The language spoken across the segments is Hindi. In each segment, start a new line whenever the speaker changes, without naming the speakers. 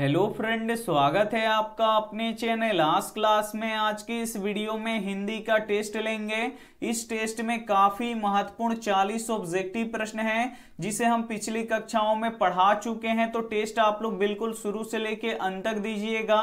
हेलो फ्रेंड स्वागत है आपका अपने चैनल लास्ट क्लास में आज के इस वीडियो में हिंदी का टेस्ट लेंगे इस टेस्ट में काफी महत्वपूर्ण 40 ऑब्जेक्टिव प्रश्न हैं जिसे हम पिछली कक्षाओं में पढ़ा चुके हैं तो टेस्ट आप लोग बिल्कुल शुरू से लेके अंत तक दीजिएगा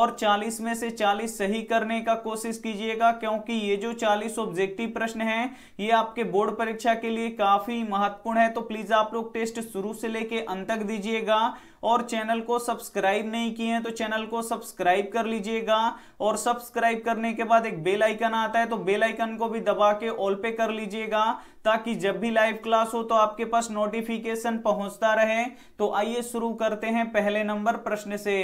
और 40 में से 40 सही करने का कोशिश कीजिएगा क्योंकि ये जो 40 ऑब्जेक्टिव प्रश्न है ये आपके बोर्ड परीक्षा के लिए काफी महत्वपूर्ण है तो प्लीज आप लोग टेस्ट शुरू से लेके अंत तक दीजिएगा और चैनल को सब्सक्राइब नहीं किए हैं तो चैनल को सब्सक्राइब कर लीजिएगा और सब्सक्राइब करने के बाद एक बेल आइकन आता है तो बेल आइकन को भी दबा के ऑल पे कर लीजिएगा ताकि जब भी लाइव क्लास हो तो आपके पास नोटिफिकेशन पहुंचता रहे तो आइए शुरू करते हैं पहले नंबर प्रश्न से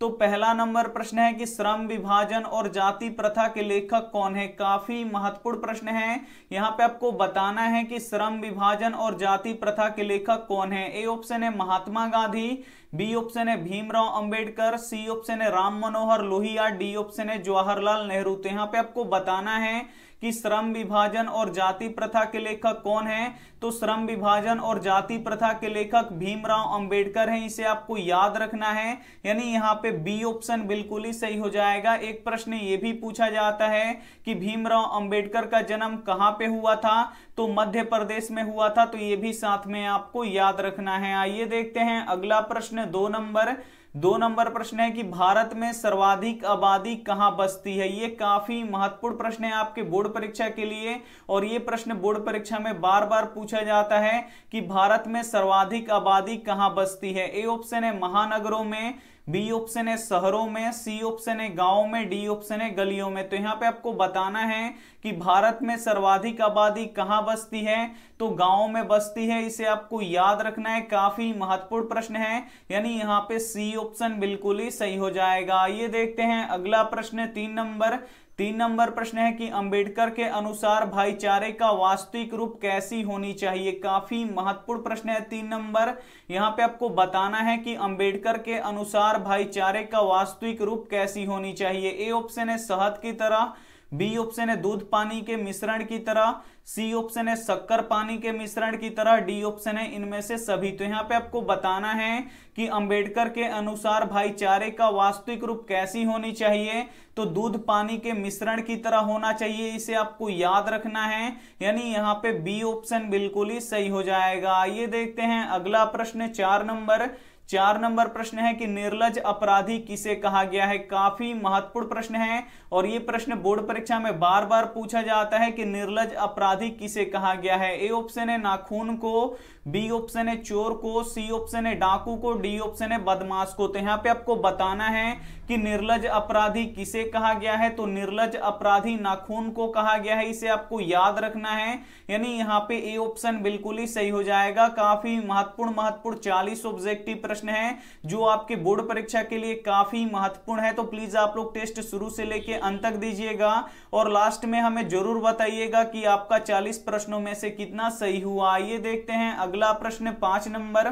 तो पहला नंबर प्रश्न है कि श्रम विभाजन और जाति प्रथा के लेखक कौन है काफी महत्वपूर्ण प्रश्न है यहाँ पे आपको बताना है कि श्रम विभाजन और जाति प्रथा के लेखक कौन है ए ऑप्शन है महात्मा गांधी बी ऑप्शन है भीमराव अंबेडकर सी ऑप्शन है राम मनोहर लोहिया डी ऑप्शन है जवाहरलाल नेहरू तो यहाँ पे आपको बताना है कि श्रम विभाजन और जाति प्रथा के लेखक कौन है तो श्रम विभाजन और जाति प्रथा के लेखक भीमराव अंबेडकर हैं इसे आपको याद रखना है यानी यहाँ पे बी ऑप्शन बिल्कुल ही सही हो जाएगा एक प्रश्न ये भी पूछा जाता है कि भीमराव अंबेडकर का जन्म कहाँ पे हुआ था तो मध्य प्रदेश में हुआ था तो ये भी साथ में आपको याद रखना है आइए देखते हैं अगला प्रश्न दो नंबर दो नंबर प्रश्न है कि भारत में सर्वाधिक आबादी कहां बसती है ये काफी महत्वपूर्ण प्रश्न है आपके बोर्ड परीक्षा के लिए और ये प्रश्न बोर्ड परीक्षा में बार बार पूछा जाता है कि भारत में सर्वाधिक आबादी कहां बसती है ए ऑप्शन है महानगरों में बी ऑप्शन है शहरों में सी ऑप्शन है गाँव में डी ऑप्शन है गलियों में तो यहाँ पे आपको बताना है कि भारत में सर्वाधिक आबादी कहाँ बसती है तो गाँव में बसती है इसे आपको याद रखना है काफी महत्वपूर्ण प्रश्न है यानी यहाँ पे सी ऑप्शन बिल्कुल ही सही हो जाएगा ये देखते हैं अगला प्रश्न तीन नंबर तीन नंबर प्रश्न है कि अंबेडकर के अनुसार भाईचारे का वास्तविक रूप कैसी होनी चाहिए काफी महत्वपूर्ण प्रश्न है तीन नंबर यहां पे आपको बताना है कि अंबेडकर के अनुसार भाईचारे का वास्तविक रूप कैसी होनी चाहिए ए ऑप्शन है शहद की तरह बी ऑप्शन है दूध पानी के मिश्रण की तरह सी ऑप्शन है शक्कर पानी के मिश्रण की तरह डी ऑप्शन है इनमें से सभी तो यहाँ पे आपको बताना है कि अंबेडकर के अनुसार भाईचारे का वास्तविक रूप कैसी होनी चाहिए तो दूध पानी के मिश्रण की तरह होना चाहिए इसे आपको याद रखना है यानी यहाँ पे बी ऑप्शन बिल्कुल ही सही हो जाएगा आइए देखते हैं अगला प्रश्न चार नंबर चार नंबर प्रश्न है कि निर्लज अपराधी किसे कहा गया है काफी महत्वपूर्ण प्रश्न है और ये प्रश्न बोर्ड परीक्षा में बार बार पूछा जाता है कि निर्लज अपराधी किसे कहा गया है ए ऑप्शन है नाखून को बी ऑप्शन है चोर को सी ऑप्शन है डाकू को डी ऑप्शन है बदमाश को तो यहाँ पे आपको बताना है कि निर्लज अपराधी किसे कहा गया है तो निर्लज अपराधी नाखून को कहा गया है इसे आपको याद रखना है यानी यहाँ पे ए ऑप्शन बिल्कुल ही सही हो जाएगा काफी महत्वपूर्ण महत्वपूर्ण चालीस ऑब्जेक्टिव प्रश्न है जो आपके बोर्ड परीक्षा के लिए काफी महत्वपूर्ण है तो प्लीज आप लोग टेस्ट शुरू से लेके अंत तक दीजिएगा और लास्ट में हमें जरूर बताइएगा कि आपका चालीस प्रश्नों में से कितना सही हुआ आइए देखते हैं अगला प्रश्न पांच नंबर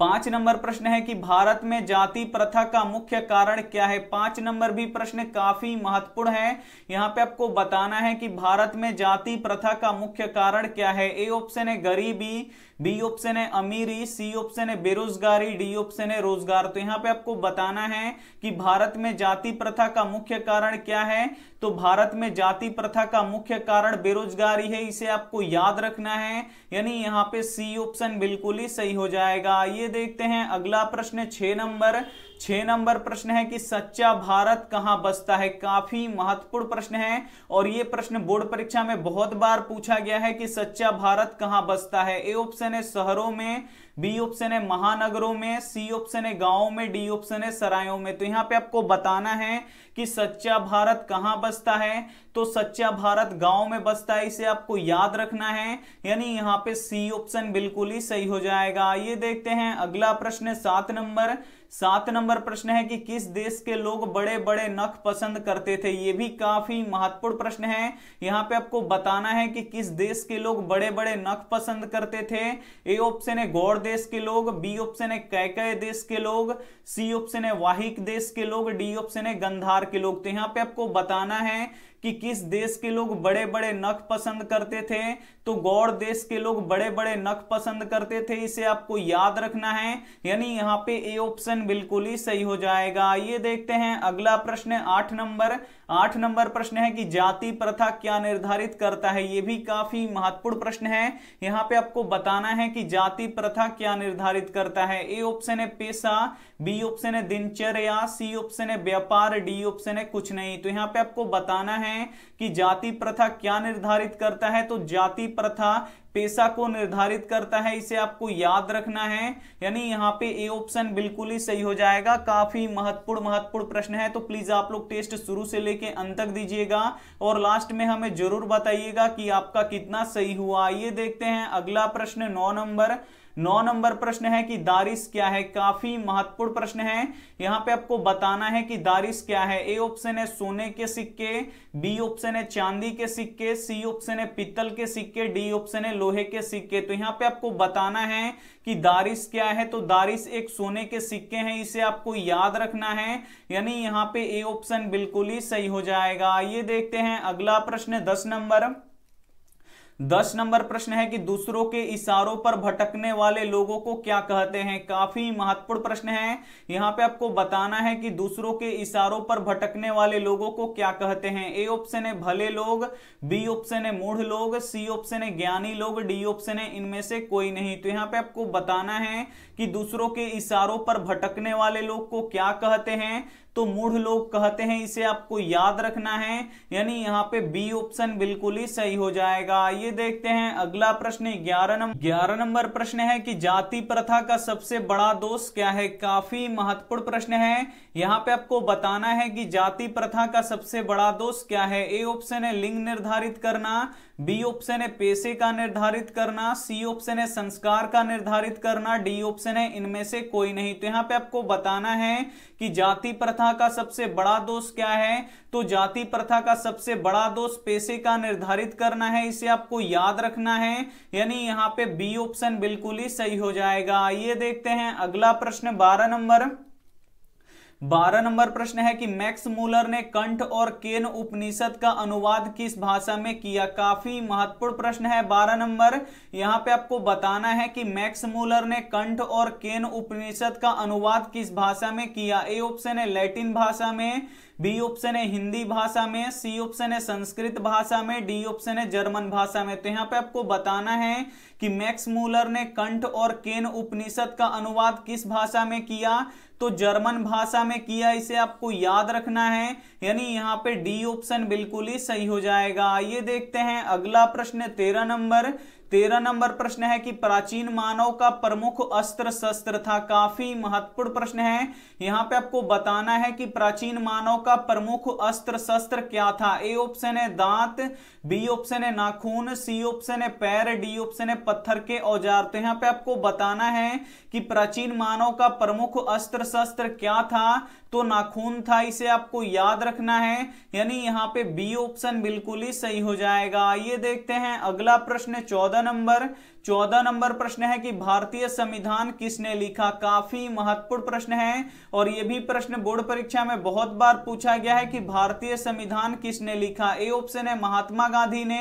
पांच नंबर प्रश्न है कि भारत में जाति प्रथा का मुख्य कारण क्या है पांच नंबर भी प्रश्न काफी महत्वपूर्ण है यहां पे आपको बताना है कि भारत में जाति प्रथा का मुख्य कारण क्या है ए ऑप्शन है गरीबी बी ऑप्शन है अमीरी सी ऑप्शन है बेरोजगारी डी ऑप्शन है रोजगार तो यहाँ पे आपको बताना है कि भारत में जाति प्रथा का मुख्य कारण क्या है तो भारत में जाति प्रथा का मुख्य कारण बेरोजगारी है इसे आपको याद रखना है यानी यहाँ पे सी ऑप्शन बिल्कुल ही सही हो जाएगा आइए देखते हैं अगला प्रश्न छह नंबर छह नंबर प्रश्न है कि सच्चा भारत कहां बसता है काफी महत्वपूर्ण प्रश्न है और ये प्रश्न बोर्ड परीक्षा में बहुत बार पूछा गया है कि सच्चा भारत कहां बसता है ए ऑप्शन है शहरों में बी ऑप्शन है महानगरों में सी ऑप्शन है गांवों में डी ऑप्शन है सरायों में तो यहाँ पे आपको बताना है कि सच्चा भारत कहाँ बसता है तो सच्चा भारत गांव में बसता है इसे आपको याद रखना है यानी यहाँ पे सी ऑप्शन बिल्कुल ही सही हो जाएगा ये देखते हैं अगला प्रश्न सात नंबर सात नंबर प्रश्न है कि किस देश के लोग बड़े बड़े नख पसंद करते थे ये भी काफी महत्वपूर्ण प्रश्न है यहाँ पे आपको बताना है कि किस देश के लोग बड़े बड़े नख पसंद करते थे ए ऑप्शन है गौर देश के लोग बी ऑप्शन है कैकय देश के लोग सी ऑप्शन है वाहिक देश के लोग डी ऑप्शन है गंधार के लोग तो यहाँ पे आपको बताना है कि किस देश के लोग बड़े बड़े नख पसंद करते थे तो गौर देश के लोग बड़े बड़े नख पसंद करते थे इसे आपको याद रखना है यानी यहाँ पे ए ऑप्शन बिल्कुल ही सही हो जाएगा ये देखते हैं अगला प्रश्न आठ नंबर आठ नंबर प्रश्न है कि जाति प्रथा क्या निर्धारित करता है ये भी काफी महत्वपूर्ण प्रश्न है यहाँ पे आपको बताना है कि जाति प्रथा क्या निर्धारित करता है ए ऑप्शन है पेशा बी ऑप्शन है दिनचर्या सी ऑप्शन है व्यापार डी ऑप्शन है कुछ नहीं तो यहाँ पे आपको बताना है कि जाति प्रथा क्या निर्धारित करता है तो जाति प्रथा पेशा को निर्धारित करता है इसे आपको याद रखना है यानी यहाँ पे ए ऑप्शन बिल्कुल ही सही हो जाएगा काफी महत्वपूर्ण महत्वपूर्ण प्रश्न है तो प्लीज आप लोग टेस्ट शुरू से लेके अंत तक दीजिएगा और लास्ट में हमें जरूर बताइएगा कि आपका कितना सही हुआ ये देखते हैं अगला प्रश्न नौ नंबर नौ नंबर प्रश्न है कि दारिस क्या है काफी महत्वपूर्ण प्रश्न है यहां पे आपको बताना है कि दारिस क्या है ए ऑप्शन है सोने के सिक्के बी ऑप्शन है चांदी के सिक्के सी ऑप्शन है पीतल के सिक्के डी ऑप्शन है लोहे के सिक्के तो यहां पे आपको बताना है कि दारिस क्या है तो दारिस एक सोने के सिक्के हैं इसे आपको याद रखना है यानी यहां पे ए ऑप्शन बिल्कुल ही सही हो जाएगा ये देखते हैं अगला प्रश्न दस नंबर दस नंबर प्रश्न है कि दूसरों के इशारों पर भटकने वाले लोगों को क्या कहते हैं काफी महत्वपूर्ण प्रश्न है यहाँ पे आपको बताना है कि दूसरों के इशारों पर भटकने वाले लोगों को क्या कहते हैं ए ऑप्शन है भले लोग बी ऑप्शन है मूढ़ लोग सी ऑप्शन है ज्ञानी लोग डी ऑप्शन है इनमें से कोई नहीं तो यहाँ पे आपको बताना है कि दूसरों के इशारों पर भटकने वाले लोग को क्या कहते हैं तो मूढ़ लोग कहते हैं इसे आपको याद रखना है यानी यहाँ पे बी ऑप्शन बिल्कुल ही सही हो जाएगा ये देखते हैं अगला प्रश्न ग्यारह नंबर ग्यारह नंबर प्रश्न है कि जाति प्रथा का सबसे बड़ा दोष क्या है काफी महत्वपूर्ण प्रश्न है यहाँ पे आपको बताना है कि जाति प्रथा का सबसे बड़ा दोष क्या है ए ऑप्शन है लिंग निर्धारित करना बी ऑप्शन है पेशे का निर्धारित करना सी ऑप्शन है संस्कार का निर्धारित करना डी ऑप्शन है इनमें से कोई नहीं तो यहां पे आपको बताना है कि जाति प्रथा का सबसे बड़ा दोष क्या है तो जाति प्रथा का सबसे बड़ा दोष पेशे का निर्धारित करना है इसे आपको याद रखना है यानी यहाँ पे बी ऑप्शन बिल्कुल ही सही हो जाएगा आइए देखते हैं अगला प्रश्न बारह नंबर बारह नंबर प्रश्न है कि मैक्स मूलर ने कंठ और केन उपनिषद का अनुवाद किस भाषा में किया काफी महत्वपूर्ण प्रश्न है बारह नंबर यहाँ पे आपको बताना है कि मैक्स मूलर ने कंठ और केन उपनिषद का अनुवाद किस भाषा में किया ए ऑप्शन है लैटिन भाषा में बी ऑप्शन है हिंदी भाषा में सी ऑप्शन है संस्कृत भाषा में डी ऑप्शन है जर्मन भाषा में तो यहाँ पे आपको बताना है कि मैक्स मूलर ने कंठ और केन उपनिषद का अनुवाद किस भाषा में किया तो जर्मन भाषा में किया इसे आपको याद रखना है यानी यहाँ पे डी ऑप्शन बिल्कुल ही सही हो जाएगा आइए देखते हैं अगला प्रश्न तेरह नंबर तेरह नंबर प्रश्न है कि प्राचीन मानव का प्रमुख अस्त्र शस्त्र था काफी महत्वपूर्ण प्रश्न है यहां पे आपको बताना है कि प्राचीन मानव का प्रमुख अस्त्र शस्त्र क्या था ए ऑप्शन है दांत बी ऑप्शन है नाखून सी ऑप्शन है पैर डी ऑप्शन है पत्थर के औजार तो यहां पे आपको बताना है कि प्राचीन मानव का प्रमुख अस्त्र शस्त्र क्या था तो नाखून था इसे आपको याद रखना है यानी यहां पे बी ऑप्शन बिल्कुल ही सही हो जाएगा ये देखते हैं अगला प्रश्न चौदह चौदह नंबर चौदह नंबर प्रश्न है कि भारतीय संविधान किसने लिखा काफी महत्वपूर्ण प्रश्न है और यह भी प्रश्न बोर्ड परीक्षा में बहुत बार पूछा गया है कि भारतीय संविधान किसने लिखा ए ऑप्शन है महात्मा गांधी ने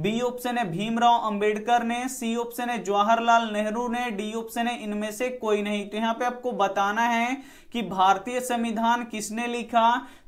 बी ऑप्शन है भीमराव अंबेडकर ने सी ऑप्शन है जवाहरलाल नेहरू ने डी ऑप्शन है इनमें से कोई नहीं तो यहां पे आपको बताना है कि भारतीय संविधान किसने लिखा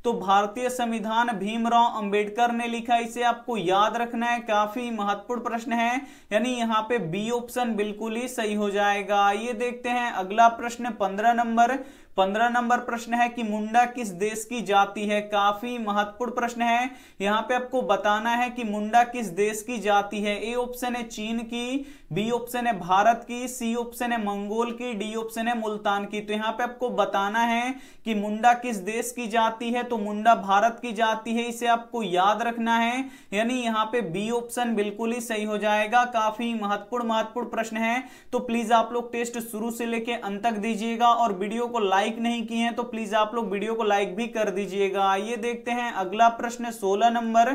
तो भारतीय संविधान भीमराव अंबेडकर ने लिखा इसे आपको याद रखना है काफी महत्वपूर्ण प्रश्न है यानी यहाँ पे बी ऑप्शन बिल्कुल ही सही हो जाएगा आइए देखते हैं अगला प्रश्न पंद्रह नंबर पंद्रह नंबर प्रश्न है कि मुंडा किस देश की जाति है काफी महत्वपूर्ण प्रश्न है यहाँ पे आपको बताना है कि मुंडा किस देश की जाति है ए ऑप्शन है चीन की बी ऑप्शन है भारत की सी ऑप्शन है मंगोल की डी ऑप्शन है मुल्तान की तो यहाँ पे आपको बताना है कि मुंडा किस देश की जाति है तो मुंडा भारत की जाति है इसे आपको याद रखना है यानी यहाँ पे बी ऑप्शन बिल्कुल ही सही हो जाएगा काफी महत्वपूर्ण महत्वपूर्ण प्रश्न है तो प्लीज आप लोग टेस्ट शुरू से लेके अंत तक दीजिएगा और वीडियो को लाइक लाइक नहीं किए हैं तो प्लीज आप लोग वीडियो को लाइक भी कर दीजिएगा आइए देखते हैं अगला प्रश्न सोलह नंबर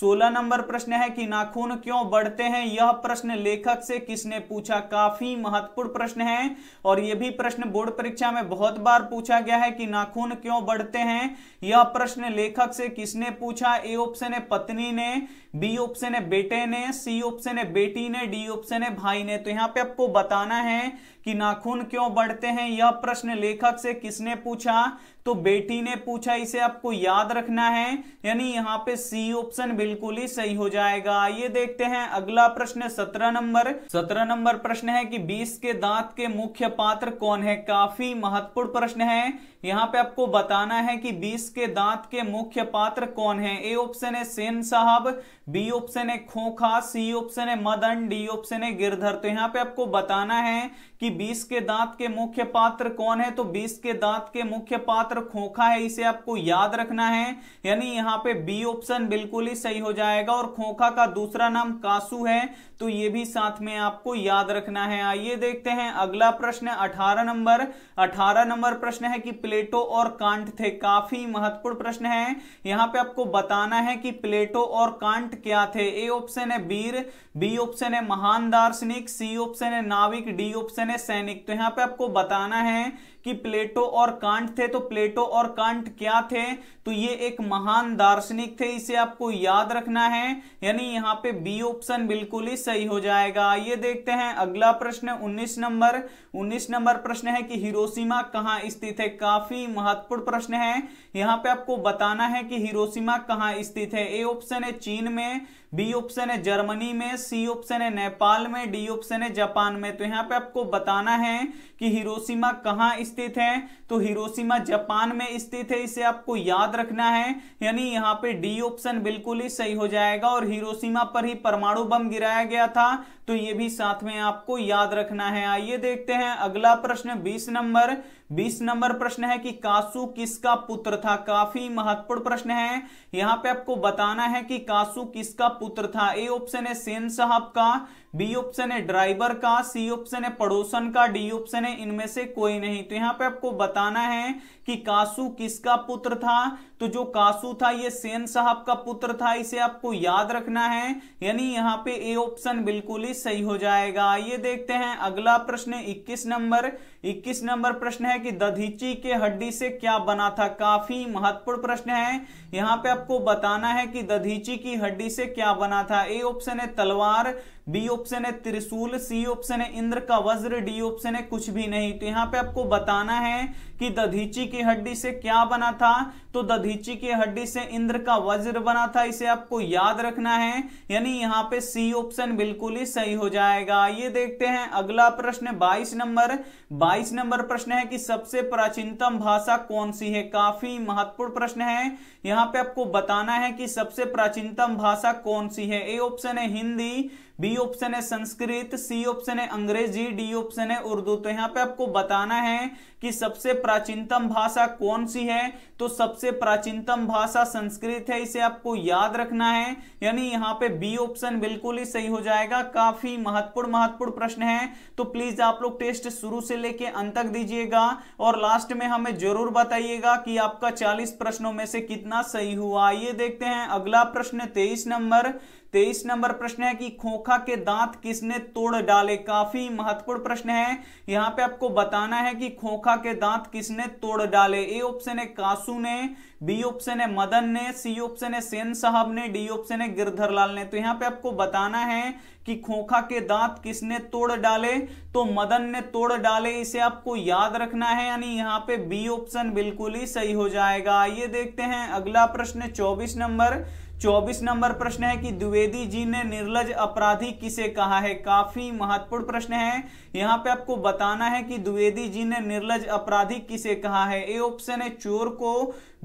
सोलह नंबर प्रश्न है कि नाखून क्यों बढ़ते हैं यह प्रश्न लेखक से किसने पूछा काफी महत्वपूर्ण प्रश्न है और यह भी प्रश्न बोर्ड परीक्षा में बहुत बार पूछा गया है कि नाखून क्यों बढ़ते हैं यह प्रश्न लेखक से किसने पूछा ए ऑप्शन है पत्नी ने बी ऑप्शन है बेटे ने सी ऑप्शन है बेटी ने डी ऑप्शन है भाई ने तो यहां पे आपको बताना है कि नाखून क्यों बढ़ते हैं यह प्रश्न लेखक से किसने पूछा तो बेटी ने पूछा इसे आपको याद रखना है यानी यहां पे सी ऑप्शन बिल्कुल ही सही हो जाएगा ये देखते हैं अगला प्रश्न सत्रह नंबर सत्रह नंबर प्रश्न है कि बीस के दांत के मुख्य पात्र कौन है काफी महत्वपूर्ण प्रश्न है यहाँ पे आपको बताना है कि 20 के दांत के मुख्य पात्र कौन है ए ऑप्शन है सेन साहब बी ऑप्शन है खोखा सी ऑप्शन है मदन डी ऑप्शन है गिरधर तो यहाँ पे आपको बताना है कि 20 के दांत के मुख्य पात्र कौन है तो 20 के दांत के मुख्य पात्र खोखा है इसे आपको याद रखना है यानी यहाँ पे बी ऑप्शन बिल्कुल ही सही हो जाएगा और खोखा का दूसरा नाम कासू है तो ये भी साथ में आपको याद रखना है आइए देखते हैं अगला प्रश्न अठारह नंबर अठारह नंबर प्रश्न है कि प्लेटो और कांट थे काफी महत्वपूर्ण प्रश्न है यहां पे आपको बताना है कि प्लेटो और कांट क्या थे ए ऑप्शन है वीर बी ऑप्शन है महान दार्शनिक सी ऑप्शन है नाविक डी ऑप्शन है सैनिक तो यहां पे आपको बताना है कि प्लेटो और कांट थे तो प्लेटो और कांट क्या थे तो ये एक महान दार्शनिक थे इसे आपको याद रखना है यानी यहाँ पे बी ऑप्शन बिल्कुल ही सही हो जाएगा आइए देखते हैं अगला प्रश्न 19 नंबर 19 नंबर प्रश्न है कि हिरोशिमा कहाँ स्थित है काफी महत्वपूर्ण प्रश्न है यहाँ पे आपको बताना है कि हिरोशिमा कहाँ स्थित है ए ऑप्शन है चीन में बी ऑप्शन है जर्मनी में सी ऑप्शन है नेपाल में डी ऑप्शन है जापान में तो यहाँ पे आपको बताना है कि हिरोशिमा कहाँ स्थित है तो हिरोशिमा जापान में स्थित है इसे आपको याद रखना है यानी यहाँ पे डी ऑप्शन बिल्कुल ही सही हो जाएगा और हिरोशिमा पर ही परमाणु बम गिराया गया था तो ये भी साथ में आपको याद रखना है आइए देखते हैं अगला प्रश्न 20 नंबर 20 नंबर प्रश्न है कि कासु किसका पुत्र था काफी महत्वपूर्ण प्रश्न है यहां पे आपको बताना है कि कासु किसका पुत्र था ए ऑप्शन है सेन साहब का बी ऑप्शन है ड्राइवर का सी ऑप्शन है पड़ोसन का डी ऑप्शन है इनमें से कोई नहीं तो यहां पे आपको बताना है कि कासु किसका पुत्र था तो जो कासु था ये सेन साहब का पुत्र था इसे आपको याद रखना है यानी यहां पे ए ऑप्शन बिल्कुल ही सही हो जाएगा ये देखते हैं अगला प्रश्न 21 नंबर इक्कीस नंबर प्रश्न है कि दधीची के हड्डी से क्या बना था काफी महत्वपूर्ण प्रश्न है यहाँ पे आपको बताना है कि दधीची की हड्डी से क्या बना था ए ऑप्शन है तलवार बी ऑप्शन है त्रिशूल सी ऑप्शन है इंद्र का वज्र डी ऑप्शन है कुछ भी नहीं तो यहाँ पे आपको बताना है कि दधीची की हड्डी से क्या बना था तो दधीची की हड्डी से इंद्र का वज्र बना था इसे आपको याद रखना है यानी यहाँ पे सी ऑप्शन बिल्कुल ही सही हो जाएगा ये देखते हैं अगला प्रश्न बाईस नंबर बाईस नंबर प्रश्न है कि सबसे प्राचीनतम भाषा कौन सी है काफी महत्वपूर्ण प्रश्न है यहाँ पे आपको बताना है कि सबसे प्राचीनतम भाषा कौन सी है ए ऑप्शन है हिंदी बी ऑप्शन है संस्कृत सी ऑप्शन है अंग्रेजी डी ऑप्शन है उर्दू तो यहाँ पे आपको बताना है कि सबसे प्राचीनतम भाषा कौन सी है तो सबसे प्राचीनतम भाषा संस्कृत है इसे आपको याद रखना है यानी यहाँ पे बी ऑप्शन बिल्कुल ही सही हो जाएगा काफी महत्वपूर्ण महत्वपूर्ण प्रश्न है तो प्लीज आप लोग टेस्ट शुरू से लेके अंत तक दीजिएगा और लास्ट में हमें जरूर बताइएगा कि आपका चालीस प्रश्नों में से कितना सही हुआ ये देखते हैं अगला प्रश्न तेईस नंबर तेईस नंबर प्रश्न है कि खोखा के दांत किसने तोड़ डाले काफी महत्वपूर्ण प्रश्न है यहां पे आपको बताना है कि खोखा के दांत किसने तोड़ डाले ए ऑप्शन है कासू ने बी ऑप्शन है मदन ने सी ऑप्शन है सेन साहब ने डी ऑप्शन है गिरधर लाल ने तो यहां पे आपको बताना है कि खोखा के दांत किसने तोड़ डाले तो मदन ने तोड़ डाले इसे आपको याद रखना है यानी यहाँ पे बी ऑप्शन बिल्कुल ही सही हो जाएगा आइए देखते हैं अगला प्रश्न 24 नंबर चौबीस नंबर प्रश्न है कि द्विवेदी जी ने निर्लज अपराधी किसे कहा है काफी महत्वपूर्ण प्रश्न है यहाँ पे आपको बताना है कि द्विवेदी जी ने निर्लज अपराधी किसे कहा है ए ऑप्शन है चोर को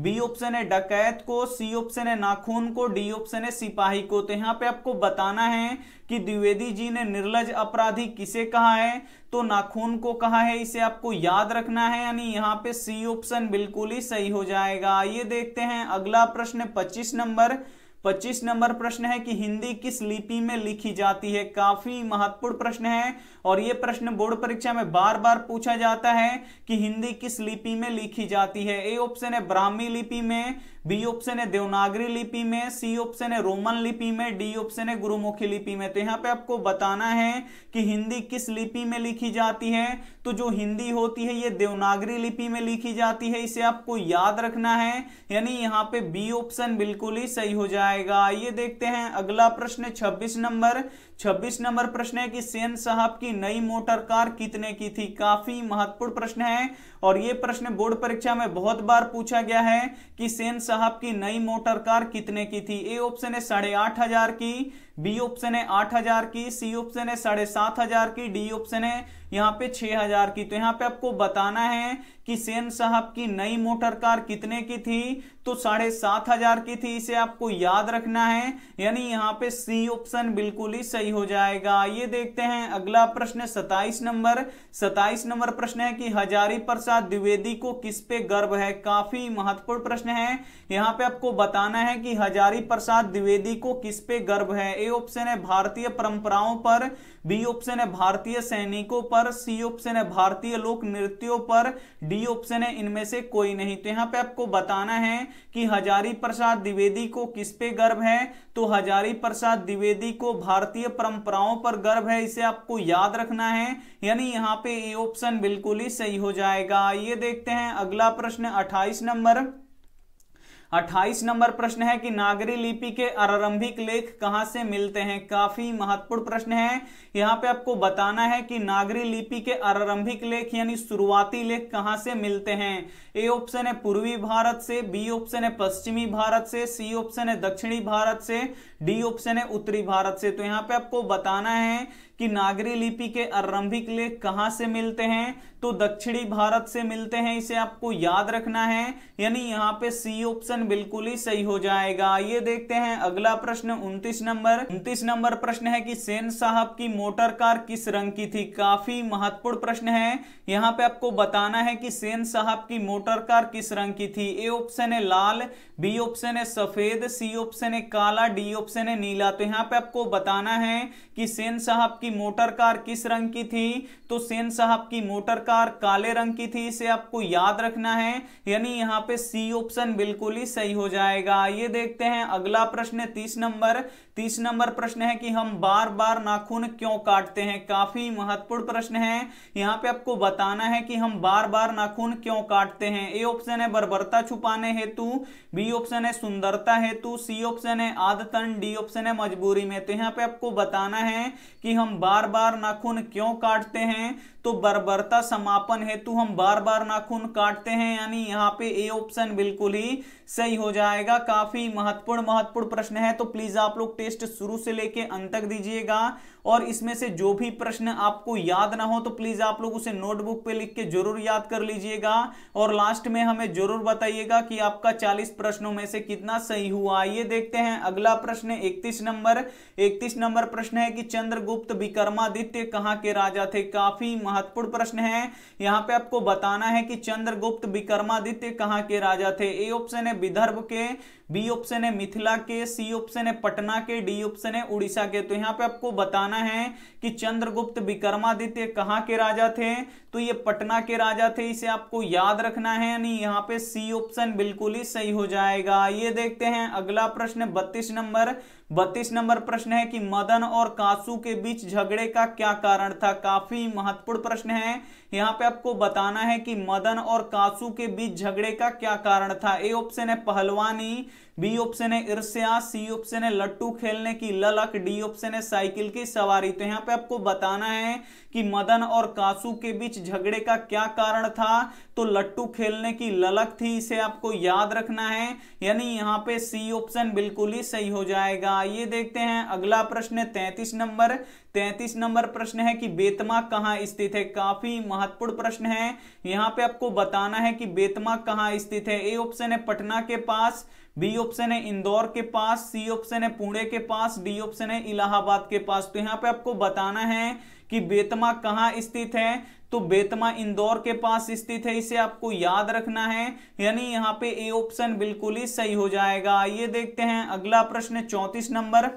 बी ऑप्शन है डकैत को सी ऑप्शन है नाखून को डी ऑप्शन है सिपाही को तो यहाँ पे आपको बताना है कि द्विवेदी जी ने निर्लज अपराधी किसे कहा है तो नाखून को कहा है इसे आपको याद रखना है यानी यहाँ पे सी ऑप्शन बिल्कुल ही सही हो जाएगा आइए देखते हैं अगला प्रश्न 25 नंबर पच्चीस नंबर प्रश्न है कि हिंदी किस लिपि में लिखी जाती है काफी महत्वपूर्ण प्रश्न है और ये प्रश्न बोर्ड परीक्षा में बार बार पूछा जाता है कि हिंदी किस लिपि में लिखी जाती है ए ऑप्शन है ब्राह्मी लिपि में बी ऑप्शन है देवनागरी लिपि में सी ऑप्शन है रोमन लिपि में डी ऑप्शन है गुरुमुखी लिपि में तो यहाँ पे आपको बताना है कि हिंदी किस लिपि में लिखी जाती है तो जो हिंदी होती है ये देवनागरी लिपि में लिखी जाती है इसे आपको याद रखना है यानी यहाँ पे बी ऑप्शन बिल्कुल ही सही हो जाएगा ये देखते हैं अगला प्रश्न छब्बीस नंबर छब्बीस नंबर प्रश्न है कि सेन साहब की नई मोटर कार कितने की थी काफी महत्वपूर्ण प्रश्न है और ये प्रश्न बोर्ड परीक्षा में बहुत बार पूछा गया है कि सेन साहब की नई मोटर कार कितने की थी ए ऑप्शन है साढ़े आठ हजार की बी ऑप्शन है आठ हजार की सी ऑप्शन है साढ़े सात हजार की डी ऑप्शन है यहाँ पे छह हजार की तो यहाँ पे आपको बताना है कि सेन साहब की नई मोटर कार कितने की थी तो साढ़े सात हजार की थी इसे आपको याद रखना है यानी यहाँ पे सी ऑप्शन बिल्कुल ही सही हो जाएगा ये देखते हैं अगला प्रश्न सताइस नंबर सताइस नंबर प्रश्न है कि हजारी प्रसाद द्विवेदी को किस पे गर्व है काफी महत्वपूर्ण प्रश्न है यहाँ पे आपको बताना है कि हजारी प्रसाद द्विवेदी को किस पे गर्व है ए ऑप्शन है भारतीय परंपराओं पर बी ऑप्शन है भारतीय सैनिकों पर सी ऑप्शन है भारतीय लोक नृत्यों पर डी ऑप्शन है इनमें से कोई नहीं तो यहां पे आपको बताना है कि हजारी प्रसाद द्विवेदी को किस पे गर्व है तो हजारी प्रसाद द्विवेदी को भारतीय परंपराओं पर गर्व है इसे आपको याद रखना है यानी यहाँ पे ए ऑप्शन बिल्कुल ही सही हो जाएगा ये देखते हैं अगला प्रश्न अट्ठाईस नंबर अट्ठाईस नंबर प्रश्न है कि नागरी लिपि के आरंभिक लेख कहाँ से मिलते हैं काफी महत्वपूर्ण प्रश्न है यहाँ पे आपको बताना है कि नागरी लिपि के आरंभिक लेख यानी शुरुआती लेख कहां से मिलते हैं ए ऑप्शन है पूर्वी भारत से बी ऑप्शन है पश्चिमी भारत से सी ऑप्शन है दक्षिणी भारत से डी ऑप्शन है उत्तरी भारत से तो यहाँ पे आपको बताना है कि नागरी लिपि के आरंभिक लेख कहाँ से मिलते हैं तो दक्षिणी भारत से मिलते हैं इसे आपको याद रखना है यानी यहाँ पे सी ऑप्शन बिल्कुल ही सही हो जाएगा ये देखते हैं अगला प्रश्न 29 नंबर 29 नंबर प्रश्न है कि सेन साहब की मोटर कार किस रंग की थी काफी महत्वपूर्ण प्रश्न है यहाँ पे आपको बताना है कि सेन साहब की मोटर मोटर कार किस रंग की थी ए ऑप्शन है लाल बी ऑप्शन है सफेद सी ऑप्शन है काला डी ऑप्शन है नीला तो यहाँ पे आपको बताना है कि सेन साहब की मोटर कार किस रंग की थी तो सेन साहब की मोटर कार काले रंग की थी इसे आपको याद रखना है यानी यहाँ पे सी ऑप्शन बिल्कुल ही सही हो जाएगा ये देखते हैं अगला प्रश्न है तीस नंबर तीस नंबर प्रश्न है कि हम बार बार नाखून क्यों काटते हैं काफी महत्वपूर्ण प्रश्न है यहाँ पे आपको बताना है कि हम बार बार नाखून क्यों काटते हैं ए ऑप्शन है बर्बरता छुपाने हेतु बी ऑप्शन है सुंदरता हेतु सी ऑप्शन है आदतन डी ऑप्शन है मजबूरी में तो यहाँ पे आपको बताना है कि हम बार बार नाखून क्यों काटते हैं तो बर्बरता समापन हेतु हम बार बार नाखून काटते हैं यानी यहाँ पे ए ऑप्शन बिल्कुल ही सही हो जाएगा काफी महत्वपूर्ण महत्वपूर्ण प्रश्न है तो प्लीज आप लोग टेस्ट शुरू से लेके अंत तक दीजिएगा और इसमें से जो भी प्रश्न आपको याद ना हो तो प्लीज आप लोग उसे नोटबुक पे लिख के जरूर याद कर लीजिएगा और लास्ट में हमें जरूर बताइएगा कि आपका चालीस प्रश्नों में से कितना सही हुआ ये देखते हैं अगला प्रश्न इकतीस नंबर इकतीस नंबर प्रश्न है कि चंद्रगुप्त विक्रमादित्य कहाँ के राजा थे काफी महत्वपूर्ण प्रश्न है यहाँ पे आपको बताना है कि चंद्रगुप्त विक्रमादित्य कहाँ के राजा थे ए ऑप्शन है विदर्भ के बी ऑप्शन है मिथिला के सी ऑप्शन है पटना के डी ऑप्शन है उड़ीसा के तो यहाँ पे आपको बताना बताना है कि चंद्रगुप्त विक्रमादित्य कहाँ के राजा थे तो ये पटना के राजा थे इसे आपको याद रखना है यानी यहाँ पे सी ऑप्शन बिल्कुल ही सही हो जाएगा ये देखते हैं अगला प्रश्न बत्तीस नंबर बत्तीस नंबर प्रश्न है कि मदन और कासू के बीच झगड़े का क्या कारण था काफी महत्वपूर्ण प्रश्न है यहाँ पे आपको बताना है कि मदन और कासू के बीच झगड़े का क्या कारण था ए ऑप्शन है पहलवानी बी ऑप्शन है ईर्ष्या सी ऑप्शन है लट्टू खेलने की ललक डी ऑप्शन है साइकिल की सवारी तो यहाँ पे आपको बताना है कि मदन और कासू के बीच झगड़े का क्या कारण था तो लट्टू खेलने की ललक थी इसे आपको याद रखना है यानी यहाँ पे सी ऑप्शन बिल्कुल ही सही हो जाएगा ये देखते हैं अगला प्रश्न है तैतीस नंबर तैतीस नंबर प्रश्न है कि बेतमा कहाँ स्थित है काफी महत्वपूर्ण प्रश्न है यहाँ पे आपको बताना है कि बेतमा कहाँ स्थित है ए ऑप्शन है पटना के पास बी ऑप्शन है इंदौर के पास सी ऑप्शन है पुणे के पास डी ऑप्शन है इलाहाबाद के पास तो यहाँ पे आपको बताना है कि बेतमा कहाँ स्थित है तो बेतमा इंदौर के पास स्थित है इसे आपको याद रखना है यानी यहाँ पे ए ऑप्शन बिल्कुल ही सही हो जाएगा आइए देखते हैं अगला प्रश्न चौंतीस नंबर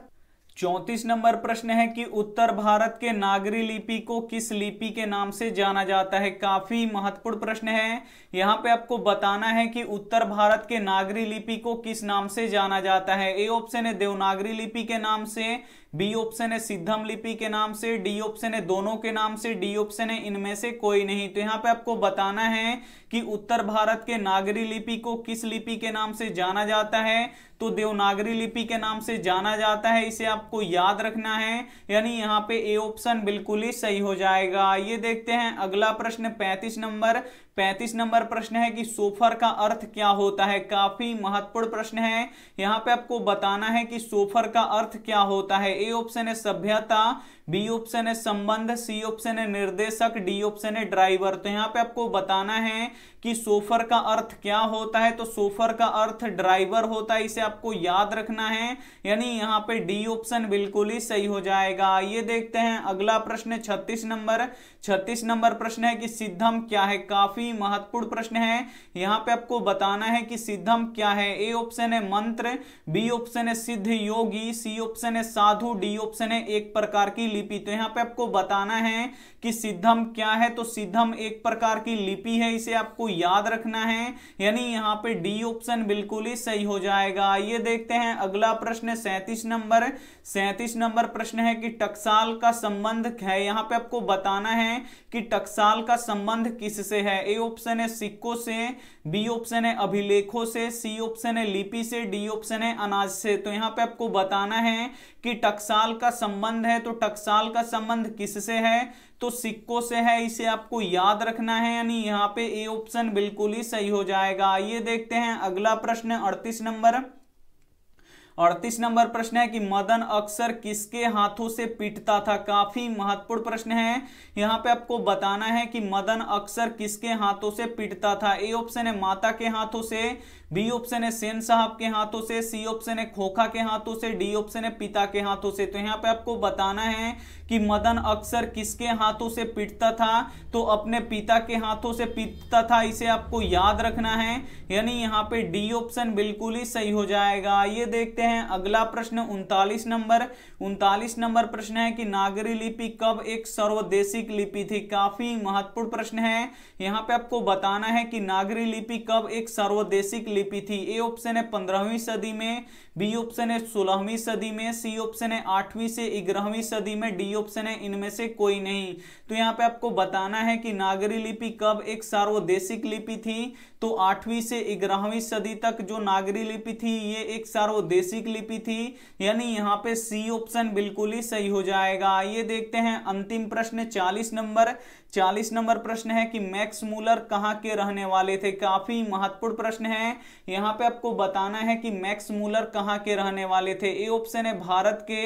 चौंतीस नंबर प्रश्न है कि उत्तर भारत के नागरी लिपि को किस लिपि के नाम से जाना जाता है काफी महत्वपूर्ण प्रश्न है यहाँ पे आपको बताना है कि उत्तर भारत के नागरी लिपि को किस नाम से जाना जाता है ए ऑप्शन है देवनागरी लिपि के नाम से बी ऑप्शन है सिद्धम लिपि के नाम से डी ऑप्शन है दोनों के नाम से डी ऑप्शन है इनमें से कोई नहीं तो यहाँ पे आपको बताना है कि उत्तर भारत के नागरी लिपि को किस लिपि के नाम से जाना जाता है तो देवनागरी लिपि के नाम से जाना जाता है इसे आपको याद रखना है यानी यहाँ पे ए ऑप्शन बिल्कुल ही सही हो जाएगा ये देखते हैं अगला प्रश्न पैंतीस नंबर पैंतीस नंबर प्रश्न है कि सोफर का अर्थ क्या होता है काफी महत्वपूर्ण प्रश्न है यहाँ पे आपको बताना है कि सोफर का अर्थ क्या होता है ए ऑप्शन है सभ्यता बी ऑप्शन है संबंध सी ऑप्शन है निर्देशक डी ऑप्शन है ड्राइवर तो यहाँ पे आपको बताना है कि सोफर का अर्थ क्या होता है तो सोफर का अर्थ ड्राइवर होता है इसे आपको याद रखना है यानी यहाँ पे डी ऑप्शन बिल्कुल ही सही हो जाएगा ये देखते हैं अगला प्रश्न छत्तीस नंबर छत्तीस नंबर प्रश्न है कि सिद्धम क्या है काफी भी महत्वपूर्ण प्रश्न है यहाँ पे आपको बताना है कि सिद्धम क्या है ए ऑप्शन है मंत्र बी ऑप्शन है सिद्ध योगी सी ऑप्शन है साधु डी ऑप्शन है एक प्रकार की लिपि तो यहाँ पे आपको बताना है कि सिद्धम क्या है तो सिद्धम एक प्रकार की लिपि है इसे आपको याद रखना है यानी यहाँ पे डी ऑप्शन बिल्कुल ही सही हो जाएगा ये देखते हैं अगला प्रश्न सैतीस नंबर सैतीस नंबर प्रश्न है कि टक्साल का संबंध है यहाँ पे आपको बताना है कि टक्साल का संबंध किस से है ए ऑप्शन है सिक्कों से बी ऑप्शन है अभिलेखों से सी ऑप्शन है लिपि से डी ऑप्शन है अनाज से तो यहाँ पे आपको बताना है कि टक्साल का संबंध है तो टक्साल का संबंध किससे है तो सिक्को से है इसे आपको याद रखना है यानी यहाँ पे ए ऑप्शन बिल्कुल ही सही हो जाएगा आइए देखते हैं अगला प्रश्न अड़तीस नंबर अड़तीस नंबर प्रश्न है कि मदन अक्सर किसके हाथों से पीटता था काफी महत्वपूर्ण प्रश्न है यहाँ पे आपको बताना है कि मदन अक्सर किसके हाथों से पीटता था ए ऑप्शन है माता के हाथों से बी ऑप्शन है सेन साहब के हाथों से सी ऑप्शन है खोखा के हाथों से डी ऑप्शन है पिता के हाथों से तो यहाँ पे आपको बताना है कि मदन अक्सर किसके हाथों से पीटता था तो अपने पिता के हाथों से पीटता था इसे आपको याद रखना है यानी यहाँ पे डी ऑप्शन बिल्कुल ही सही हो जाएगा ये देखते हैं अगला प्रश्न उनतालीस नंबर उनतालीस नंबर प्रश्न है कि नागरी लिपि कब एक सर्वदेशिक लिपि थी काफी महत्वपूर्ण प्रश्न है यहाँ पे आपको बताना है कि नागरी लिपि कब एक सर्वदेशिक लिपि थी ए ऑप्शन है पंद्रहवीं सदी में बी ऑप्शन है सोलहवीं सदी में सी ऑप्शन है आठवीं से ग्यारहवीं सदी में डी ऑप्शन है इनमें से कोई नहीं तो यहाँ पे आपको बताना है कि नागरी लिपि कब एक सार्वदेशिक लिपि थी तो आठवीं से ग्यारहवीं सदी तक जो नागरी लिपि थी ये एक सार्वदेशिक लिपि थी यानी यहाँ पे सी ऑप्शन बिल्कुल ही सही हो जाएगा ये देखते हैं अंतिम प्रश्न चालीस नंबर चालीस नंबर प्रश्न है कि मैक्स मूलर कहाँ के रहने वाले थे काफी महत्वपूर्ण प्रश्न है यहाँ पे आपको बताना है कि मैक्स मूलर कहाँ के रहने वाले थे ए ऑप्शन है भारत के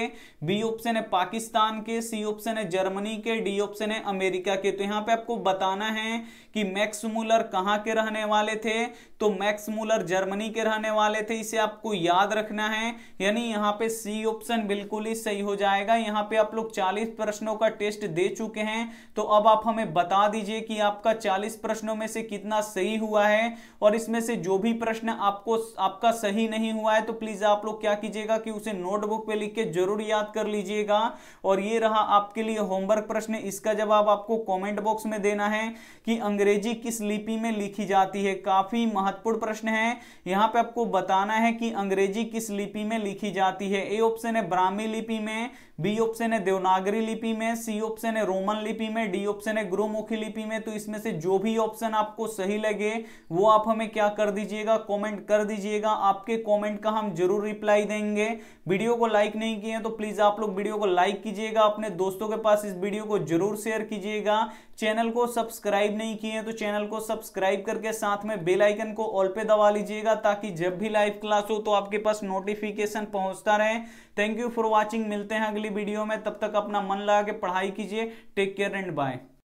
बी ऑप्शन है पाकिस्तान के सी ऑप्शन है जर्मनी के डी ऑप्शन है अमेरिका के तो यहाँ पे आपको बताना है कि मैक्स मूलर कहाँ के रहने वाले थे तो मैक्स मूलर जर्मनी के रहने वाले थे इसे आपको याद रखना है यानी यहाँ पे सी ऑप्शन बिल्कुल ही सही हो जाएगा यहाँ पे आप लोग चालीस प्रश्नों का टेस्ट दे चुके हैं तो अब आप हमें बता दीजिए कि आपका चालीस प्रश्नों में से कितना सही हुआ है और इसमें से जो भी प्रश्न आपको आपका सही नहीं हुआ है तो प्लीज आप लोग क्या कीजिएगा कि उसे नोटबुक पे लिख के जरूर याद कर लीजिएगा और ये रहा आपके लिए होमवर्क प्रश्न इसका जवाब आपको कॉमेंट बॉक्स में देना है कि अंग्रेजी अंग्रेजी किस लिपि में लिखी जाती है काफी महत्वपूर्ण प्रश्न है यहाँ पे आपको बताना है कि अंग्रेजी किस लिपि में लिखी जाती है ए ऑप्शन है ब्राह्मी लिपि में बी ऑप्शन है देवनागरी लिपि में सी ऑप्शन है रोमन लिपि में डी ऑप्शन है गुरुमुखी लिपि में तो इसमें से जो भी ऑप्शन आपको सही लगे वो आप हमें क्या कर दीजिएगा कॉमेंट कर दीजिएगा आपके कॉमेंट का हम जरूर रिप्लाई देंगे वीडियो को लाइक नहीं किए तो प्लीज आप लोग वीडियो को लाइक कीजिएगा अपने दोस्तों के पास इस वीडियो को जरूर शेयर कीजिएगा चैनल को सब्सक्राइब नहीं किए हैं तो चैनल को सब्सक्राइब करके साथ में बेल आइकन को ऑल पे दबा लीजिएगा ताकि जब भी लाइव क्लास हो तो आपके पास नोटिफिकेशन पहुंचता रहे थैंक यू फॉर वॉचिंग मिलते हैं अगली वीडियो में तब तक अपना मन लगा के पढ़ाई कीजिए टेक केयर एंड बाय